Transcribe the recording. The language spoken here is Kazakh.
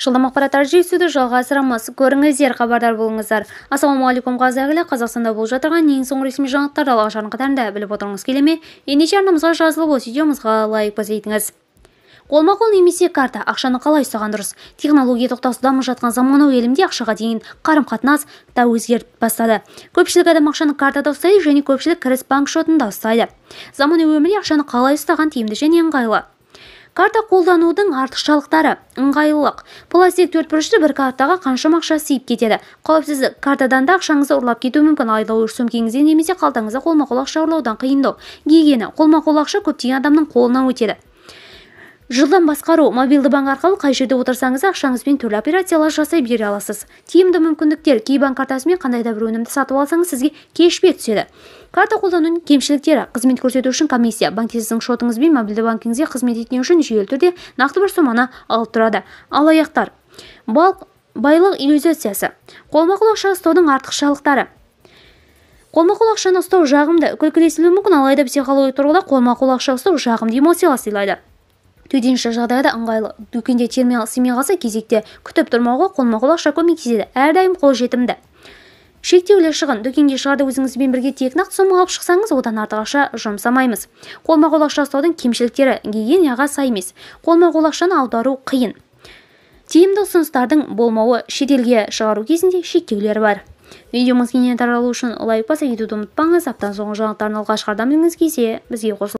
жылдам ақпараттар жүйесуді жалғастырамыз көріңіздер хабардар болыңыздар ассалаумағалейкум қазақ қазақстанда болып жатырған ең соңғы ресми жаңалықтарды алғашарының қатарында біліп отырғыңыз келе ме ендеше арнамызға жазылып осы видеомызға лайк баса қолма-қол немесе карта ақшаны қалай ұстаған дұрыс технология тоқтаусыз дамып жатқан заманауи әлемде ақшаға деген қарым-қатынас та өзгеріп бастады көпшілік адам ақшаны картада ұстайды және көпшілік кіріс банк шотында ұстайды заманауи өмірде ақшаны қалай ұстаған тиімді және ыңғайлы карта қолданудың артықшалықтары ыңғайлылық пластик төртбұрышты бір картаға қаншама ақша сыйып кетеді қауіпсіздік картадан да ақшаңызды ұрлап кетуі мүмкін айдауыр сөмкеңізден немесе қалтаңызда қолма қол ақша ұрлаудан қиындау гигиена қолма қол ақша көптеген адамның қолынан өтеді жылдам басқару мобильді банк арқылы қай жерде отырсаңыз ақшаңызбен түрлі операциялар жасай бере аласыз тиімді мүмкіндіктер кей банк картасымен қандай да бір өнімді сатып алсаңыз сізге кешпе түседі карта қолданудың кемшіліктері қызмет көрсету үшін комиссия банкте сіздің шотыңыз бен мобильді банкіңізге қызмет етіне үшін жүйелі түрде нақты бір соманы алып тұрады алаяқтар балық байлық иллюзиясы қолма қол ақша ұстаудың артықшалықтары қолма қол ақшаны ұстау жағымды күлкілі мүмкін алайда психологиялық тұрғыда қолма қол ақша ұстау жағымды эмоциялар сыйлайды төтенше жағдайда ыңғайлы дүкенде терминал сыймай қалса кезекте күтіп тұрмауға қолма-қол ақша көмектеседі әрдайым жетімді шектеулі шығын дүкенге шығарда өзіңізбен бірге тек нақты сома алып шықсаңыз одан артық ақша жұмсамаймыз қолма қол ақша ұстаудың кемшіліктері гигиенаға сай емес қолма қол ақшаны аудару қиын тиімді ұсыныстардың болмауы шетелге шығару кезінде шектеулер бар видеомыз кеңінен таралу үшін лайк баса кетуді ұмытпаңыз аптаның соңғы жаңалықтарын адам келсе бізге қосыл